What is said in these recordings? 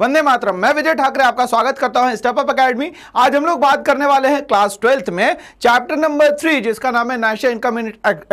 वंदे मातरम मैं विजय ठाकरे आपका स्वागत करता हूं स्टेप अप एकेडमी आज हम लोग बात करने वाले हैं क्लास ट्वेल्थ में चैप्टर नंबर थ्री जिसका नाम है नेशनल इनकम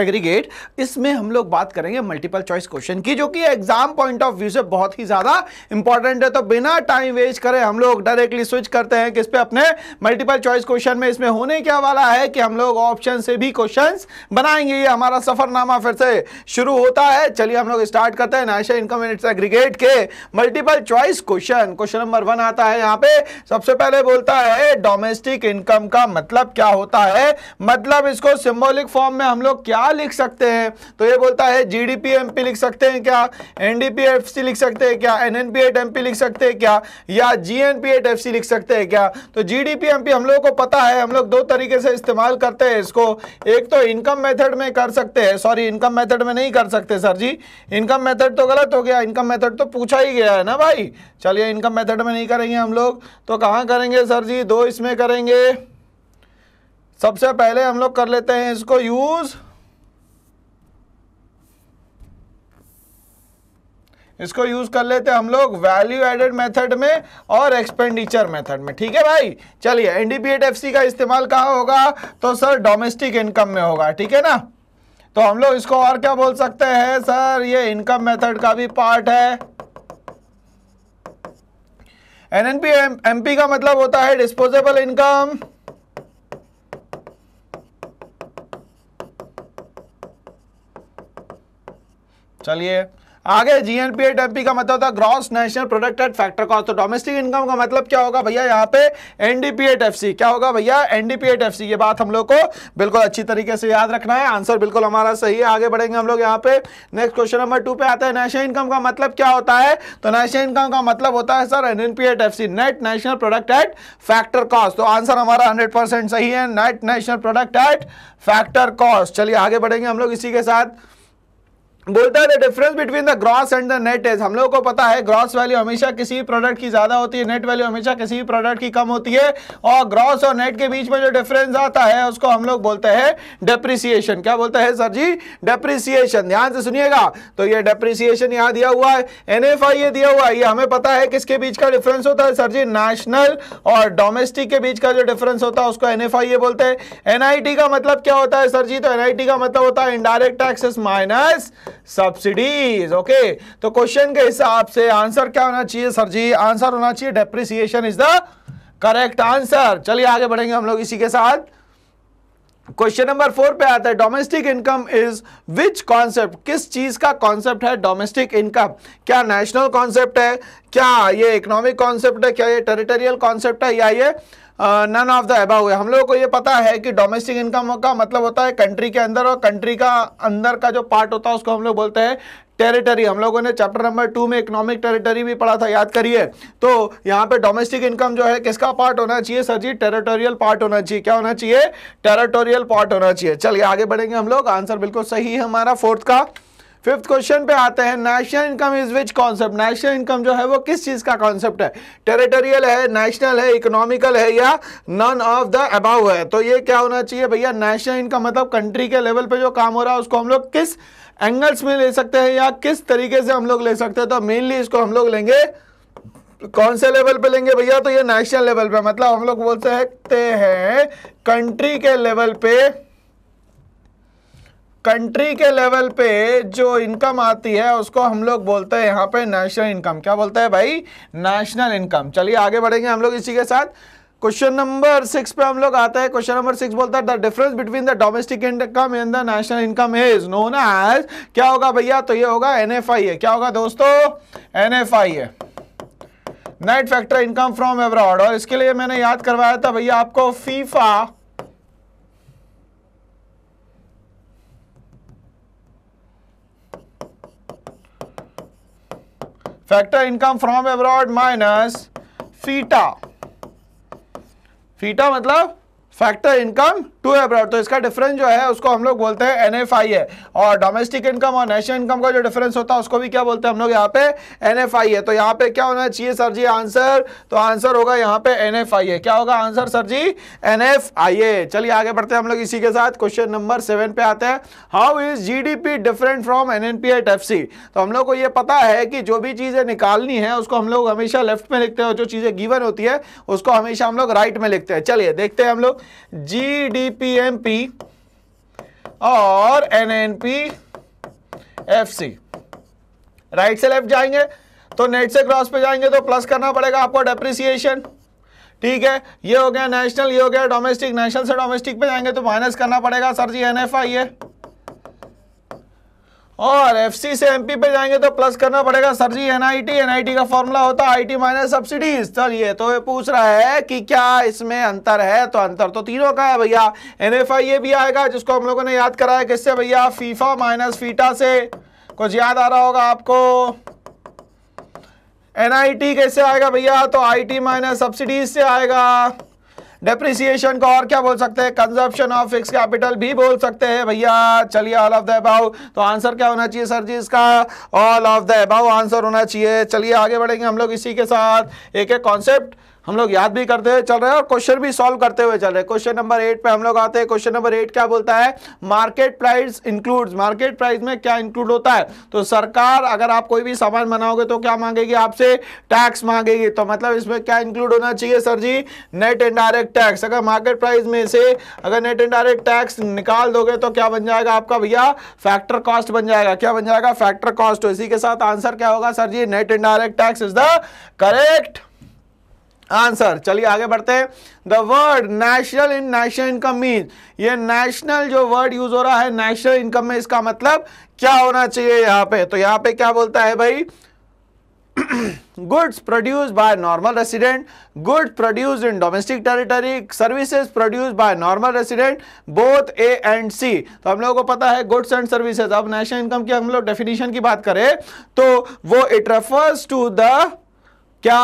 एग्रीगेट इसमें हम लोग बात करेंगे मल्टीपल चॉइस क्वेश्चन की जो कि एग्जाम पॉइंट ऑफ व्यू से बहुत ही ज्यादा इंपॉर्टेंट है तो बिना टाइम वेस्ट करें हम लोग डायरेक्टली स्विच करते हैं किस पे अपने मल्टीपल चॉइस क्वेश्चन में इसमें होने क्या वाला है कि हम लोग ऑप्शन से भी क्वेश्चन बनाएंगे ये हमारा सफरनामा फिर से शुरू होता है चलिए हम लोग स्टार्ट करते हैं नेशनल इनकम एग्रीगेट के multiple choice question question question number one आता है यहाँ पे सबसे पहले बोलता है डोमेस्टिक इनकम का मतलब क्या होता है मतलब इसको सिंबॉलिक फॉर्म में हम लोग क्या लिख सकते हैं तो ये बोलता है जीडीपी एमपी लिख सकते हैं क्या एनडीपीएफसी लिख सकते हैं क्या एनएनपीएट एमपी लिख सकते हैं क्या या जीएनपीएट एफसी लिख सकते हैं क्या तो जीडीपी एमपी हम लोग को पता है हम लोग दो तरीके से इस्तेमाल करते हैं इसको एक तो इनकम मेथड में कर सकते हैं सॉरी इनकम मेथड में नहीं कर सकते सर जी इनकम मेथड तो गलत हो गया इनकम मेथड तो पूछा ही गया है ना भाई चलिए ये इनकम मेथड में नहीं करेंगे हम लोग तो कहाँ करेंगे सर जी दो इसमें करेंगे सबसे पहले हम लोग कर लेते हैं इसको यूज़ इसको यूज कर लेते हैं हम लोग वैल्यू एडेड मेथड में और एक्सपेंडिचर मेथड में ठीक है भाई चलिए एनडीपीएट एफ का इस्तेमाल कहाँ होगा तो सर डोमेस्टिक इनकम में होगा ठीक है ना तो हम लोग इसको और क्या बोल सकते हैं सर ये इनकम मेथड का भी पार्ट है एनएनपी एमपी का मतलब होता है डिस्पोजेबल इनकम चलिए आगे जीएनपी एट एमपी का मतलब gross national product at factor cost तो डोमेस्टिक इनकम का मतलब क्या होगा भैया यहाँ पे एनडीपी एट एफ क्या होगा भैया एनडीपी एट एफ ये बात हम लोग को बिल्कुल अच्छी तरीके से याद रखना है आंसर बिल्कुल हमारा सही है आगे बढ़ेंगे हम लोग यहाँ पे नेक्स्ट क्वेश्चन नंबर टू पे आता है नेशनल इनकम का मतलब क्या होता है तो नेशनल इनकम का मतलब होता है sir NNP at F net national product at factor cost तो आंसर हमारा हंड्रेड सही है net national product at factor cost चलिए आगे बढ़ेंगे हम लोग इसी के साथ बोलता है difference between the gross and the net is हम लोगों को पता है ग्रॉस वैल्यू हमेशा किसी भी प्रोडक्ट की ज्यादा होती है नेट वैल्यू हमेशा किसी भी प्रोडक्ट की कम होती है और ग्रॉस और नेट के बीच में जो डिफरेंस आता है उसको हम लोग बोलते हैं डेप्रिसिएशन क्या बोलते हैं सर जी डेप्रिसिएशन ध्यान से सुनिएगा तो ये डेप्रिसिएशन यहाँ दिया हुआ है एन ये दिया हुआ है ये हमें पता है किसके बीच का डिफरेंस होता है सर जी नेशनल और डोमेस्टिक के बीच का जो डिफरेंस होता है उसको एन ये बोलते हैं टी का मतलब क्या होता है सर जी तो टी का मतलब होता है indirect taxes minus subsidies okay तो क्वेश्चन के हिसाब से आंसर क्या होना चाहिए सर जी आंसर होना चाहिए depreciation is the correct answer चलिए आगे बढ़ेंगे हम लोग इसी के साथ क्वेश्चन नंबर फोर पे आता है domestic income is which concept किस चीज का कॉन्सेप्ट है डोमेस्टिक इनकम क्या नेशनल कॉन्सेप्ट है क्या ये इकोनॉमिक कॉन्सेप्ट है क्या ये टेरिटोरियल कॉन्सेप्ट है या ये नन ऑफ द एबा हुए हम लोगों को ये पता है कि डोमेस्टिक इनकम का मतलब होता है कंट्री के अंदर और कंट्री का अंदर का जो पार्ट होता है उसको हम लोग बोलते हैं टेरिटरी हम लोगों ने चैप्टर नंबर टू में इकोनॉमिक टेरिटरी भी पढ़ा था याद करिए तो यहाँ पे डोमेस्टिक इनकम जो है किसका पार्ट होना चाहिए सर जी टेरिटोरियल पार्ट होना चाहिए क्या होना चाहिए टेरिटोरियल पार्ट होना चाहिए चलिए आगे बढ़ेंगे हम लोग आंसर बिल्कुल सही है हमारा फोर्थ का फिफ्थ क्वेश्चन पे आते हैं national income is which concept national income जो है वो किस चीज का कॉन्सेप्ट है टेरिटोरियल है नेशनल है इकोनॉमिकल है या नन ऑफ द अबाव है तो ये क्या होना चाहिए भैया नेशनल इनकम मतलब कंट्री के लेवल पे जो काम हो रहा है उसको हम लोग किस एंगल्स में ले सकते हैं या किस तरीके से हम लोग ले सकते हैं तो मेनली इसको हम लोग लेंगे कौन से लेवल पे लेंगे भैया तो ये नेशनल लेवल पे मतलब हम लोग बोल सकते हैं कंट्री के लेवल पे कंट्री के लेवल पे जो इनकम आती है उसको हम लोग बोलते हैं यहाँ पे नेशनल इनकम क्या बोलते हैं भाई नेशनल इनकम चलिए आगे बढ़ेंगे हम लोग इसी के साथ क्वेश्चन नंबर सिक्स पे हम लोग आते हैं क्वेश्चन नंबर सिक्स बोलता है the difference between the domestic income and the national income is known as क्या होगा भैया तो ये होगा आई है क्या होगा दोस्तों एनएफआई है net factor income from abroad और इसके लिए मैंने याद करवाया था भैया आपको FIFA factor income from abroad minus theta theta मतलब factor income टू अब्रॉड तो इसका डिफरेंस जो है उसको हम लोग बोलते हैं एन है और डोमेस्टिक इनकम और नेशनल इनकम का जो डिफरेंस होता है उसको भी क्या बोलते हैं हम लोग यहाँ पे एन है तो यहाँ पे क्या होना चाहिए सर जी आंसर तो आंसर होगा यहाँ पे एन है क्या होगा आंसर सर जी एन चलिए आगे बढ़ते हैं हम लोग इसी के साथ क्वेश्चन नंबर सेवन पे आते हैं how is P different from N at तो हम लोग को ये पता है कि जो भी चीजें निकालनी है उसको हम लोग हमेशा लेफ्ट में लिखते हैं जो चीजें गिवन होती है उसको हमेशा हम लोग राइट में लिखते हैं चलिए देखते हैं हम लोग जी पीएमपी और एनएनपी एफसी राइट से लेफ्ट जाएंगे तो नेट से क्रॉस पे जाएंगे तो प्लस करना पड़ेगा आपको डेप्रिसिएशन ठीक है ये हो गया नेशनल ये हो गया डोमेस्टिक नेशनल से डोमेस्टिक पे जाएंगे तो माइनस करना पड़ेगा सर जी एन एफ आई है और एफ सी से एमपी पे जाएंगे तो प्लस करना पड़ेगा सर जी एनआईटी एनआईटी का फॉर्मूला होता है I T minus subsidies sir ये तो ये पूछ रहा है कि क्या इसमें अंतर है तो अंतर तो तीनों का है भैया आई ये भी आएगा जिसको हम लोगों ने याद कराया किससे भैया फीफा माइनस फीटा से कुछ याद आ रहा होगा आपको एनआईटी कैसे आएगा भैया तो आईटी माइनस सब्सिडीज से आएगा डेप्रिसिएशन को और क्या बोल सकते हैं कंजप्शन ऑफ फिक्स कैपिटल भी बोल सकते हैं भैया चलिए ऑल ऑफ द अबाउ तो आंसर क्या होना चाहिए सर जी इसका all of the above answer होना चाहिए चलिए आगे बढ़ेंगे हम लोग इसी के साथ एक एक कॉन्सेप्ट हम लोग याद भी करते हुए चल रहे हैं और क्वेश्चन भी सॉल्व करते हुए चल रहे हैं क्वेश्चन नंबर एट पे हम लोग आते हैं क्वेश्चन नंबर एट क्या बोलता है market price include market price में क्या इंक्लूड होता है तो सरकार अगर आप कोई भी सामान बनाओगे तो क्या मांगेगी आपसे टैक्स मांगेगी तो मतलब इसमें क्या इंक्लूड होना चाहिए सर जी नेट एंड डायरेक्ट टैक्स अगर मार्केट प्राइस में से अगर नेट एंड डायरेक्ट टैक्स निकाल दोगे तो क्या बन जाएगा आपका भैया फैक्टर कॉस्ट बन जाएगा क्या बन जाएगा फैक्टर कॉस्ट तो इसी के साथ आंसर क्या होगा सर जी net indirect tax is the correct answer चलिए आगे बढ़ते हैं the word national in national income mean ये नेशनल जो वर्ड यूज हो रहा है नेशनल इनकम में इसका मतलब क्या होना चाहिए यहां पे तो यहां पे क्या बोलता है भाई goods produce by normal resident goods produce in domestic territory services produce by normal resident both A and C तो हम लोगों को पता है गुड्स एंड सर्विसेज अब नेशनल इनकम की हम लोग डेफिनेशन की बात करें तो वो इट रेफर्स टू द क्या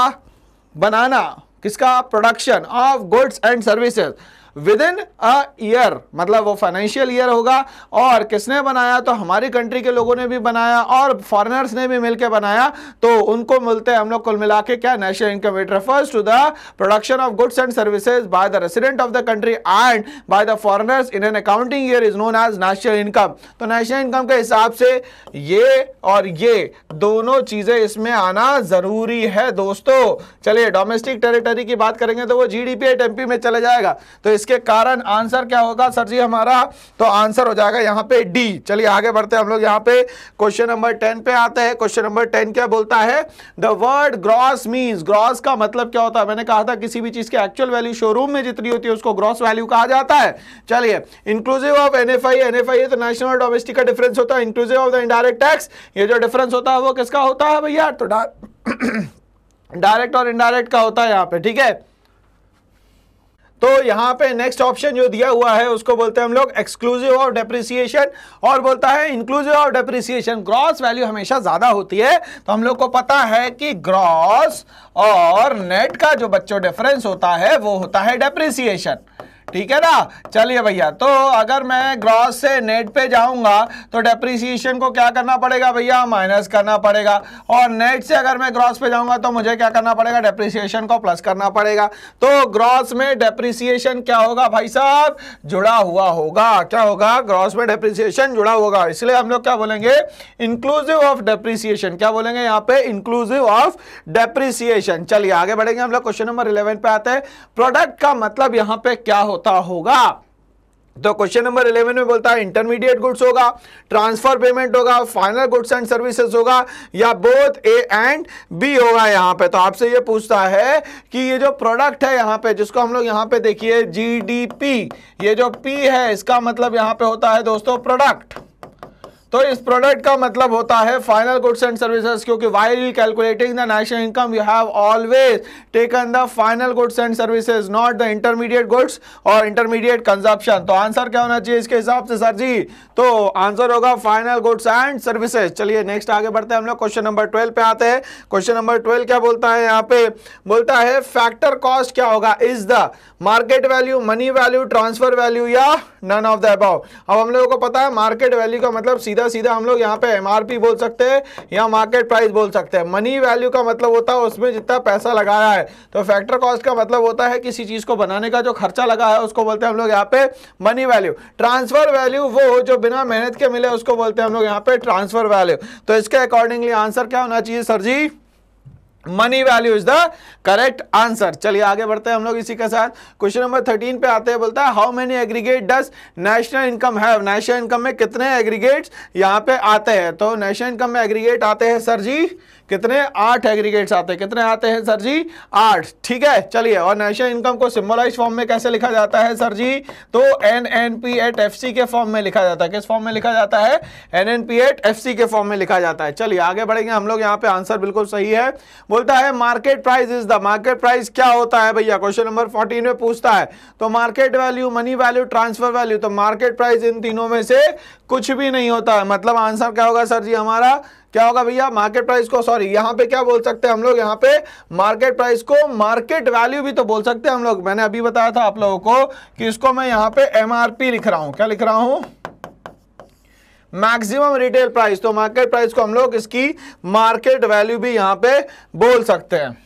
बनाना किसका production of goods and services within a year मतलब वो फाइनेंशियल ईयर होगा और किसने बनाया तो हमारी कंट्री के लोगों ने भी बनाया और फॉरनर्स ने भी मिलकर बनाया तो उनको मिलते हैं हम लोग कुल मिला के क्या national income it refers to the production of goods and services by the resident of the country and by the foreigners in an accounting year is known as national income तो नेशनल इनकम के हिसाब से ये और ये दोनों चीजें इसमें आना जरूरी है दोस्तों चलिए डोमेस्टिक टेरिटरी की बात करेंगे तो वो जीडीपी डी पी में चले जाएगा तो इसके कारण आंसर क्या होगा सर जी हमारा तो आंसर हो जाएगा यहाँ पे डी चलिए आगे बढ़ते हैं हम लोग यहाँ पे क्वेश्चन नंबर टेन पे आते हैं क्वेश्चन नंबर टेन क्या बोलता है the word gross mean gross का मतलब क्या होता है मैंने कहा था किसी भी चीज के एक्चुअल वैल्यू शोरूम में जितनी होती है उसको ग्रॉस वैल्यू कहा जाता है चलिए inclusive of N F I N F I तो नेशनल डोमेस्टिक का डिफरेंस होता है inclusive of the indirect tax ये जो डिफरेंस होता है वो किसका होता है भैया तो डायरेक्ट और इनडायरेक्ट का होता है यहाँ पे ठीक है तो यहाँ पे नेक्स्ट ऑप्शन जो दिया हुआ है उसको बोलते हैं हम लोग एक्सक्लूसिव ऑफ डेप्रिसिएशन और बोलता है inclusive of depreciation gross value हमेशा ज्यादा होती है तो हम लोग को पता है कि ग्रॉस और नेट का जो बच्चों डिफरेंस होता है वो होता है डेप्रिसिएशन ठीक है ना चलिए भैया तो अगर मैं ग्रॉस से नेट पे जाऊंगा तो डेप्रिसिएशन को क्या करना पड़ेगा भैया माइनस करना पड़ेगा और नेट से अगर मैं ग्रॉस पे जाऊंगा तो मुझे क्या करना पड़ेगा डेप्रिसिएशन को प्लस करना पड़ेगा तो ग्रॉस में डेप्रिसिएशन क्या होगा भाई साहब जुड़ा हुआ होगा क्या होगा ग्रॉस में डेप्रिसिएशन जुड़ा होगा इसलिए हम लोग क्या बोलेंगे इंक्लूसिव ऑफ डेप्रिसिएशन क्या बोलेंगे यहाँ पे इंक्लूसिव ऑफ डेप्रिसिएशन चलिए आगे बढ़ेंगे हम लोग क्वेश्चन नंबर इलेवन पे आते हैं प्रोडक्ट का मतलब यहाँ पे क्या होता होता होगा तो क्वेश्चन नंबर इलेवन में बोलता है इंटरमीडिएट गुड्स होगा ट्रांसफर पेमेंट होगा फाइनल गुड्स एंड सर्विसेज होगा या बोथ ए एंड बी होगा यहां पे तो आपसे ये पूछता है कि ये जो प्रोडक्ट है यहां पे जिसको हम लोग यहां पे देखिए जीडीपी ये जो पी है इसका मतलब यहां पे होता है दोस्तों प्रोडक्ट तो इस प्रोडक्ट का मतलब होता है फाइनल गुड्स एंड सर्विसेज क्योंकि while calculating the national income you have always taken the final goods and services not the intermediate goods और इंटरमीडिएट कंजप्शन तो आंसर क्या होना चाहिए इसके हिसाब से सर जी तो आंसर होगा फाइनल गुड्स एंड सर्विसेज चलिए नेक्स्ट आगे बढ़ते हैं हम लोग क्वेश्चन नंबर ट्वेल्व पे आते हैं क्वेश्चन नंबर ट्वेल्व क्या बोलता है यहाँ पे बोलता है फैक्टर कॉस्ट क्या होगा is the market value money value transfer value या नन ऑफ द अबाव अब हम लोगों को पता है मार्केट वैल्यू का मतलब सीधा सीधा हम लोग यहाँ पे एम बोल सकते हैं या मार्केट प्राइस बोल सकते हैं मनी वैल्यू का मतलब होता है उसमें जितना पैसा लगाया है तो फैक्टर कॉस्ट का मतलब होता है किसी चीज़ को बनाने का जो खर्चा लगा है उसको बोलते हैं हम लोग यहाँ पे मनी वैल्यू ट्रांसफर वैल्यू वो जो बिना मेहनत के मिले उसको बोलते हैं हम लोग यहाँ पे ट्रांसफर वैल्यू तो इसके अकॉर्डिंगली आंसर क्या होना चाहिए सर जी money value is the correct answer चलिए आगे बढ़ते हैं हम लोग इसी के साथ क्वेश्चन नंबर थर्टीन पे आते हैं बोलता है how many aggregate does national income have national income में कितने एग्रीगेट्स यहाँ पे आते हैं तो नेशनल इनकम में एग्रीगेट आते हैं सर जी कितने आठ एग्रीगेट्स आते हैं कितने आते हैं सर जी आठ ठीक है चलिए और नेशनल इनकम को सिम्बोलाइज फॉर्म में कैसे लिखा जाता है सर जी तो N N P at F C के फॉर्म में लिखा जाता है किस फॉर्म में लिखा जाता है N N P at F C के फॉर्म में लिखा जाता है चलिए आगे बढ़ेंगे हम लोग यहाँ पे आंसर बिल्कुल सही है बोलता है market price is the market price क्या होता है भैया क्वेश्चन नंबर फोर्टीन में पूछता है तो market value money value transfer value तो मार्केट प्राइस इन तीनों में से कुछ भी नहीं होता है मतलब आंसर क्या होगा सर जी हमारा क्या होगा भैया मार्केट प्राइस को सॉरी यहाँ पे क्या बोल सकते हैं हम लोग यहाँ पे मार्केट प्राइस को मार्केट वैल्यू भी तो बोल सकते हैं हम लोग मैंने अभी बताया था आप लोगों को कि इसको मैं यहाँ पे एमआरपी लिख रहा हूँ क्या लिख रहा हूँ मैक्सिमम रिटेल प्राइस तो मार्केट प्राइस को हम लोग इसकी मार्केट वैल्यू भी यहां पे बोल सकते हैं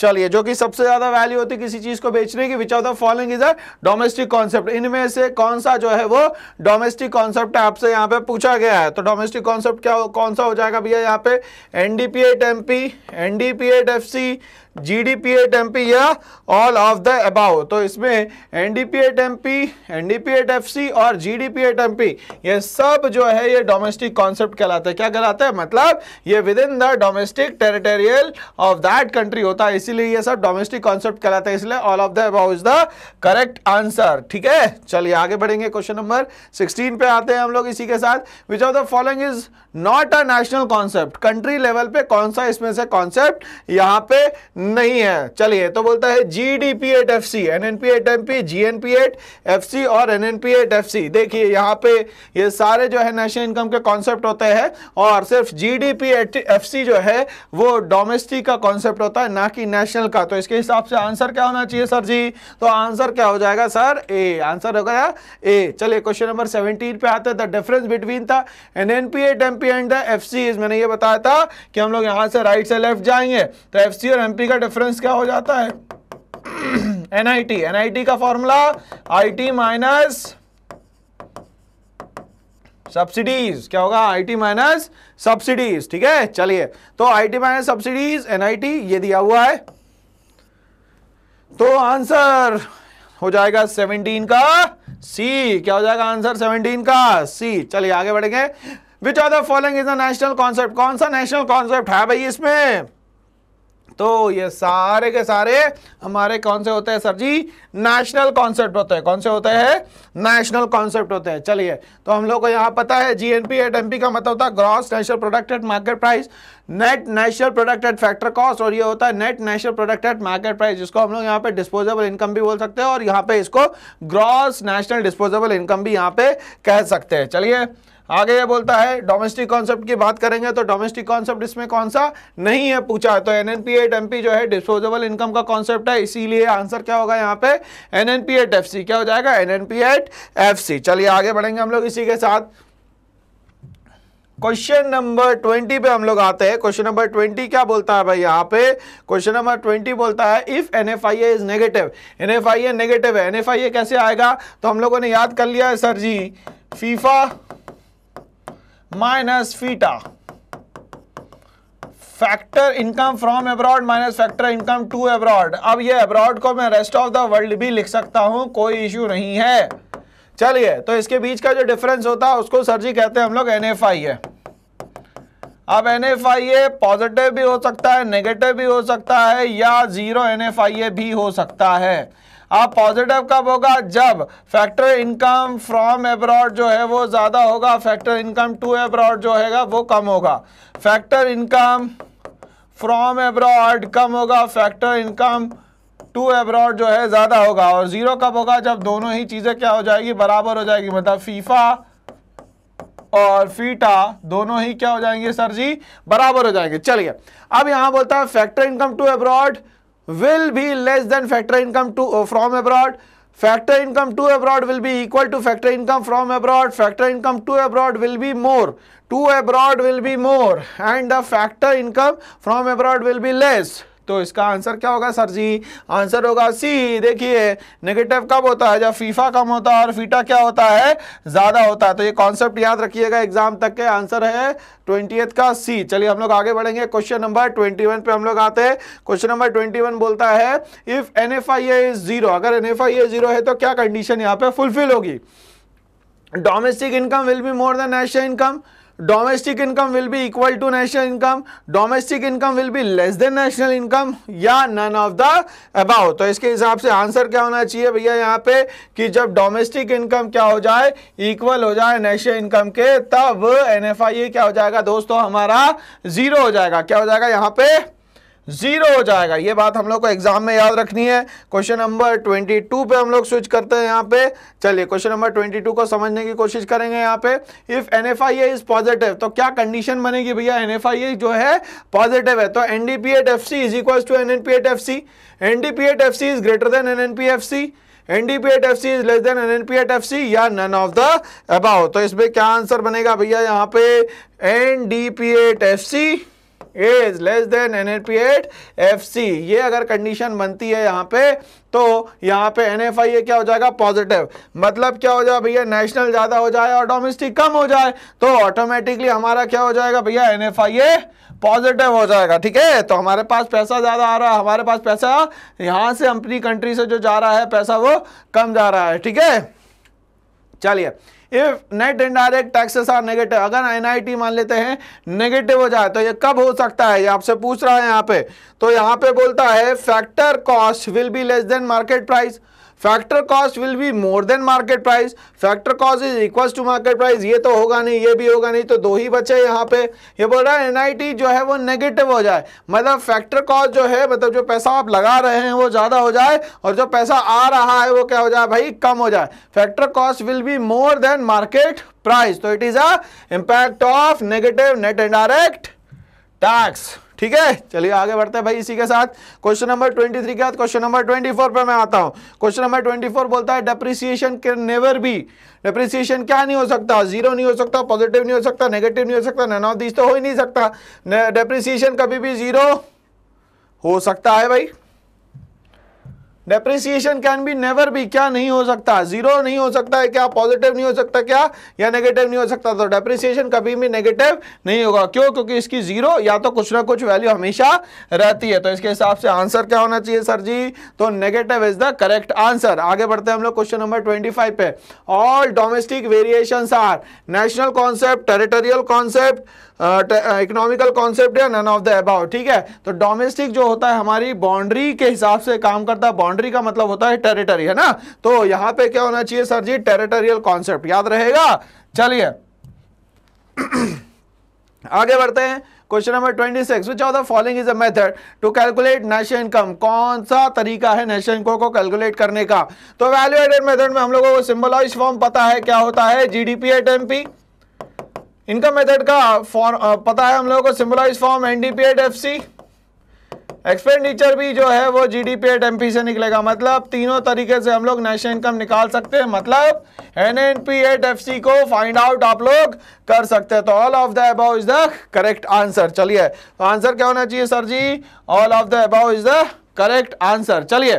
चलिए जो कि सबसे ज्यादा वैल्यू होती है किसी चीज को बेचने की which of the following is a domestic concept इनमें से कौन सा जो है वो डोमेस्टिक कॉन्सेप्ट आपसे यहाँ पे पूछा गया है तो डोमेस्टिक कॉन्सेप्ट क्या कौन सा हो जाएगा भैया यहाँ पे NDP at MP NDP at FC G D P at M P या ऑल ऑफ द अबाउ तो इसमें N D P at M P N D P at F C और G D P at M P ये सब जो है ये domestic concept कहलाते हैं क्या कहलाते हैं मतलब ये within the domestic territorial of that country होता है इसीलिए ये सब डोमेस्टिक कॉन्सेप्ट कहलाते हैं इसलिए all of the above is the correct answer ठीक है चलिए आगे बढ़ेंगे क्वेश्चन नंबर सिक्सटीन पे आते हैं हम लोग इसी के साथ which of the following is not a national concept country level पे कौन सा इसमें से कॉन्सेप्ट यहाँ पे नहीं है चलिए तो बोलता है G D P at F C N N P at M P G N P at F C और N N P at F C देखिए यहाँ पे ये सारे जो है नेशनल इनकम के कॉन्सेप्ट होते हैं और सिर्फ G D P at F C जो है वो डोमेस्टिक का कॉन्सेप्ट होता है ना कि नेशनल का तो इसके हिसाब से आंसर क्या होना चाहिए सर जी तो आंसर क्या हो जाएगा सर ए आंसर हो गया ए चलिए क्वेश्चन नंबर सेवनटीन पे आते हैं the difference between the N N P at M P and the F C मैंने ये बताया था कि हम लोग यहाँ से राइट से लेफ्ट जाएंगे तो एफ सी और एम पी का डिफरेंस क्या हो जाता है एनआईटी एनआईटी का फॉर्मूला आईटी माइनस सब्सिडीज क्या होगा आईटी माइनस सब्सिडीज ठीक है चलिए तो आईटी माइनस सब्सिडीज एनआईटी ये दिया हुआ है तो आंसर हो जाएगा 17 का सी क्या हो जाएगा आंसर 17 का सी चलिए आगे बढ़ेंगे which are the following is the national concept कौन सा नेशनल कॉन्सेप्ट है भाई इसमें तो ये सारे के सारे हमारे कौन से होते हैं सर जी नेशनल कॉन्सेप्ट होते हैं कौन से होते हैं नेशनल कॉन्सेप्ट होते हैं चलिए तो हम लोग को यहाँ पता है जीएनपी एट एमपी का मतलब होता है gross national product at market price net national product at factor cost और ये होता है net national product at market price जिसको हम लोग यहाँ पे डिस्पोजेबल इनकम भी बोल सकते हैं और यहाँ पे इसको ग्रॉस नेशनल डिस्पोजेबल इनकम भी यहाँ पे कह सकते हैं चलिए आगे ये बोलता है डोमेस्टिक कॉन्सेप्ट की बात करेंगे तो डोमेस्टिक कॉन्सेप्ट इसमें कौन सा नहीं है पूछा है तो N N at M P जो है डिस्पोजेबल इनकम का कॉन्सेप्ट है इसीलिए आंसर क्या होगा यहाँ पे N N P at F C क्या हो जाएगा N N P at F C चलिए आगे बढ़ेंगे हम लोग इसी के साथ क्वेश्चन नंबर ट्वेंटी पे हम लोग आते हैं क्वेश्चन नंबर ट्वेंटी क्या बोलता है भाई यहाँ पे क्वेश्चन नंबर ट्वेंटी बोलता है if N F I A is negative N F I A negative है एन एफ आई ए कैसे आएगा तो हम लोगों ने याद कर लिया है sir ji FIFA minus FITA factor income from abroad minus factor income to abroad अब ये अब्रॉड को मैं रेस्ट ऑफ द वर्ल्ड भी लिख सकता हूं कोई इश्यू नहीं है चलिए तो इसके बीच का जो डिफरेंस होता है उसको सर जी कहते हैं हम लोग एन एफ आई ए अब N F I A positive भी हो सकता है नेगेटिव भी हो सकता है या zero N F I A भी हो सकता है अब पॉजिटिव कब होगा जब फैक्टर इनकम फ्रॉम एब्रॉड जो है वो ज़्यादा होगा फैक्टर इनकम टू एब्रॉड जो है वो कम होगा फैक्टर इनकम फ्रॉम एब्रॉड कम होगा फैक्टर इनकम टू एब्रॉड जो है ज़्यादा होगा और ज़ीरो कब होगा जब दोनों ही चीज़ें क्या हो जाएगी बराबर हो जाएगी मतलब फीफा और फीटा दोनों ही क्या हो जाएंगे सर जी बराबर हो जाएंगे चलिए अब यहां बोलता है factor income to abroad will be less than factor income to uh, from abroad factor income to abroad will be equal to factor income from abroad factor income to abroad will be more to abroad will be more and the factor income from abroad will be less तो इसका answer क्या होगा sir जी answer होगा सी देखिए negative कब होता है जब फीफा कम होता है और फीटा क्या होता है ज़्यादा होता है तो ये कॉन्सेप्ट याद रखिएगा एग्जाम तक के आंसर है ट्वेंटी का सी चलिए हम लोग आगे बढ़ेंगे क्वेश्चन नंबर ट्वेंटी वन पे हम लोग आते हैं क्वेश्चन नंबर ट्वेंटी वन बोलता है if N F I A zero अगर N F I A zero है तो क्या कंडीशन यहाँ पे फुलफिल होगी domestic income will be more than national income domestic income will be equal to national income domestic income will be less than national income या none of the above तो इसके हिसाब से आंसर क्या होना चाहिए भैया यहाँ पे कि जब डोमेस्टिक इनकम क्या हो जाए इक्वल हो जाए नेशनल इनकम के तब एन क्या हो जाएगा दोस्तों हमारा जीरो हो जाएगा क्या हो जाएगा यहाँ पे जीरो हो जाएगा ये बात हम लोग को एग्जाम में याद रखनी है क्वेश्चन नंबर ट्वेंटी टू पे हम लोग स्विच करते हैं यहाँ पे चलिए क्वेश्चन नंबर ट्वेंटी टू को समझने की कोशिश करेंगे यहाँ पे if N F I is positive तो क्या कंडीशन बनेगी भैया एन एफ आई ए जो है पॉजिटिव है तो N D P at F C is equal to N N P at F C N D P at F C is greater than N N P F C N D P at F C is less than N N P at F C या none of the above तो इसमें क्या answer बनेगा भैया यहाँ पे N D P at F C A is less than N N P at F C ये अगर कंडीशन बनती है यहाँ पे तो यहाँ पे एन एफ आई ए क्या हो जाएगा पॉजिटिव मतलब क्या हो जाए भैया नेशनल ज़्यादा हो जाए और डोमेस्टिक कम हो जाए तो ऑटोमेटिकली हमारा क्या हो जाएगा भैया N F I A positive हो जाएगा ठीक है तो हमारे पास पैसा ज़्यादा आ रहा है हमारे पास पैसा यहाँ से अपनी कंट्री से जो जा रहा है पैसा वो कम जा रहा है ठीक है चलिए if net indirect taxes are negative अगर एनआईटी मान लेते हैं नेगेटिव हो जाए तो ये कब हो सकता है ये आपसे पूछ रहा है यहाँ पे तो यहाँ पे बोलता है factor cost will be less than market price factor cost will be more than market price factor cost is equal to market price ये तो होगा नहीं ये भी होगा नहीं तो दो ही बचे यहाँ पे ये बोल रहा है एनआईटी जो है वो नेगेटिव हो जाए मतलब फैक्टर कॉस्ट जो है मतलब जो पैसा आप लगा रहे हैं वो ज़्यादा हो जाए और जो पैसा आ रहा है वो क्या हो जाए भाई कम हो जाए factor cost will be more than market price तो it is a impact of negative net direct tax ठीक है चलिए आगे बढ़ते हैं भाई इसी के साथ क्वेश्चन नंबर ट्वेंटी थ्री के बाद क्वेश्चन नंबर ट्वेंटी फोर पर मैं आता हूं क्वेश्चन नंबर ट्वेंटी फोर बोलता है डेप्रिसिएशन के नेवर भी डेप्रिसिएशन क्या नहीं हो सकता जीरो नहीं हो सकता पॉजिटिव नहीं हो सकता नेगेटिव नहीं हो सकता नन ऑफ दीज तो हो ही नहीं सकता डेप्रिसिएशन कभी भी जीरो हो सकता है भाई डेप्रिसिएशन कैन बी नेवर भी क्या नहीं हो सकता जीरो नहीं हो सकता है क्या पॉजिटिव नहीं हो सकता क्या या नेगेटिव नहीं हो सकता तो डेप्रिसिएशन कभी भी नेगेटिव नहीं होगा क्यों क्योंकि इसकी जीरो या तो कुछ ना कुछ वैल्यू हमेशा रहती है तो इसके हिसाब से आंसर क्या होना चाहिए सर जी तो negative is the correct answer आगे बढ़ते हैं हम लोग क्वेश्चन नंबर ट्वेंटी पे all domestic variation are national concept territorial concept economical concept या नन ऑफ द अबाउ ठीक है तो डोमेस्टिक जो होता है हमारी बाउंड्री के हिसाब से काम करता है बाउंड्री का मतलब होता है टेरिटरी है ना तो यहां पे क्या होना चाहिए सर जी टेरिटोरियल कॉन्सेप्ट याद रहेगा चलिए आगे बढ़ते हैं question number twenty six which of the following is a method to calculate national income कौन सा तरीका है नेशनल इनकम को कैलकुलेट करने का तो एडेड मेथड में हम लोगों को सिंबलाइज फॉर्म पता है क्या होता है जीडीपी एट एमपी इनका मेथड का फॉर्म पता है हम लोगों को symbolise form F C expenditure भी जो है वो G D P at P से निकलेगा मतलब तीनों तरीके से हम लोग नेशनल इनकम निकाल सकते हैं मतलब N N P at C को फाइंड आउट आप लोग कर सकते हैं तो all of the above is the correct answer चलिए तो आंसर क्या होना चाहिए sir ji all of the above is the correct answer चलिए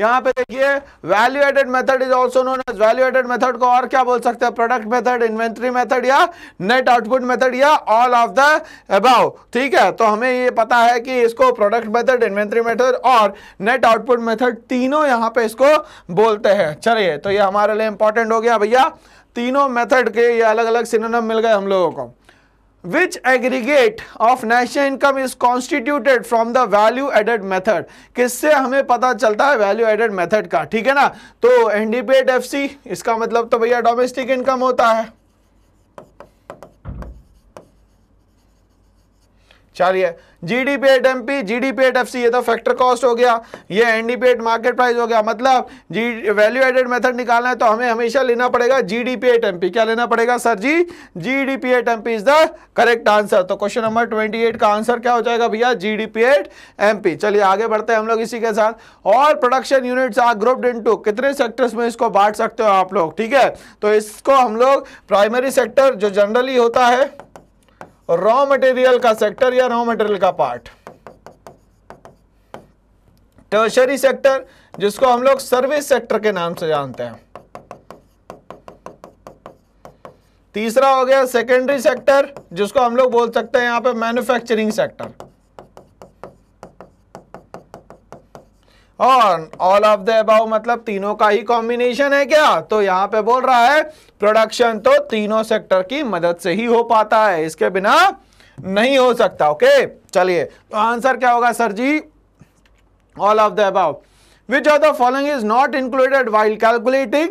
यहां पे देखिए value added method is also known as value added method को और क्या बोल सकते हैं प्रोडक्ट मेथड इन्वेंट्री मेथड या नेट आउटपुट मेथड या ऑल ऑफ द अबाव ठीक है तो हमें ये पता है कि इसको प्रोडक्ट मेथड इन्वेंट्री मेथड और नेट आउटपुट मेथड तीनों यहां पे इसको बोलते हैं चलिए तो ये हमारे लिए इंपॉर्टेंट हो गया भैया तीनों मेथड के ये अलग अलग सिनोनम मिल गए हम लोगों को which aggregate of national income is constituted from the value added method किससे हमें पता चलता है value added method का ठीक है ना तो एनडीपीएट एफसी इसका मतलब तो भैया domestic income होता है चलिए G D P at M P G D P at F C ये तो फैक्टर कॉस्ट हो गया ये N D P at market price हो गया मतलब जी वैल्यू एडेड मेथड निकालना है तो हमें हमेशा लेना पड़ेगा G D P at M P क्या लेना पड़ेगा sir ji G D P at M P is the correct answer तो क्वेश्चन नंबर ट्वेंटी एट का आंसर क्या हो जाएगा भैया G D P at M P चलिए आगे बढ़ते हैं हम लोग इसी के साथ और production units are grouped to कितने सेक्टर्स में इसको बांट सकते हो आप लोग ठीक है तो इसको हम लोग प्राइमरी सेक्टर जो जनरली होता है रॉ मटेरियल का सेक्टर या रॉ मटेरियल का पार्ट टर्शरी सेक्टर जिसको हम लोग सर्विस सेक्टर के नाम से जानते हैं तीसरा हो गया सेकेंडरी सेक्टर जिसको हम लोग बोल सकते हैं यहां पे मैन्युफैक्चरिंग सेक्टर और ऑल ऑफ द अबाउ मतलब तीनों का ही कॉम्बिनेशन है क्या तो यहाँ पे बोल रहा है प्रोडक्शन तो तीनों सेक्टर की मदद से ही हो पाता है इसके बिना नहीं हो सकता ओके चलिए तो आंसर क्या होगा sir ji all of the above which of the following is not included while calculating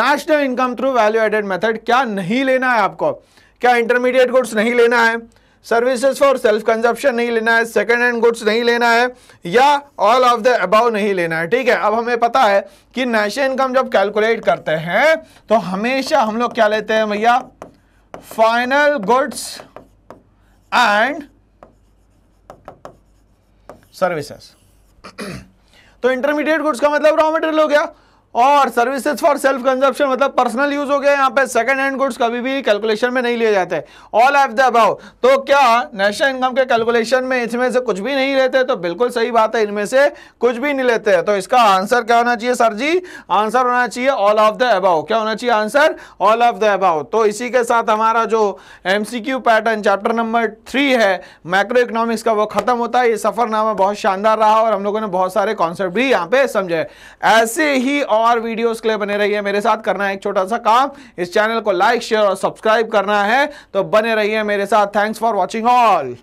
national income through value added method क्या नहीं लेना है आपको क्या इंटरमीडिएट गुड्स नहीं लेना है सर्विसेज फॉर सेल्फ कंजप्शन नहीं लेना है सेकेंड हैंड गुड्स नहीं लेना है या ऑल ऑफ द अबाउ नहीं लेना है ठीक है अब हमें पता है कि नेशनल इनकम जब कैलकुलेट करते हैं तो हमेशा हम लोग क्या लेते हैं भैया फाइनल गुड्स एंड सर्विसेस तो इंटरमीडिएट गुड्स का मतलब रॉ मटेरियल हो गया और सर्विसेज फॉर सेल्फ कंजप्शन मतलब पर्सनल यूज हो गया यहाँ पे सेकंड हैंड गुड्स कभी भी कैलकुलेशन में नहीं लिए जाते ऑल ऑफ द अबाउ तो क्या नेशनल इनकम के कैलकुलेशन में इसमें से कुछ भी नहीं लेते तो बिल्कुल सही बात है इनमें से कुछ भी नहीं लेते तो इसका आंसर क्या होना चाहिए सर जी आंसर होना चाहिए ऑल ऑफ द अबाउ क्या होना चाहिए answer all of the above तो इसी के साथ हमारा जो M pattern chapter number three है माइक्रो इकोनॉमिक्स का वो खत्म होता है ये सफरनामा बहुत शानदार रहा और हम लोगों ने बहुत सारे कॉन्सेप्ट भी यहाँ पे समझे ऐसे ही और और वीडियोस के लिए बने रहिए मेरे साथ करना है एक छोटा सा काम इस चैनल को लाइक शेयर और सब्सक्राइब करना है तो बने रहिए मेरे साथ थैंक्स फॉर वॉचिंग ऑल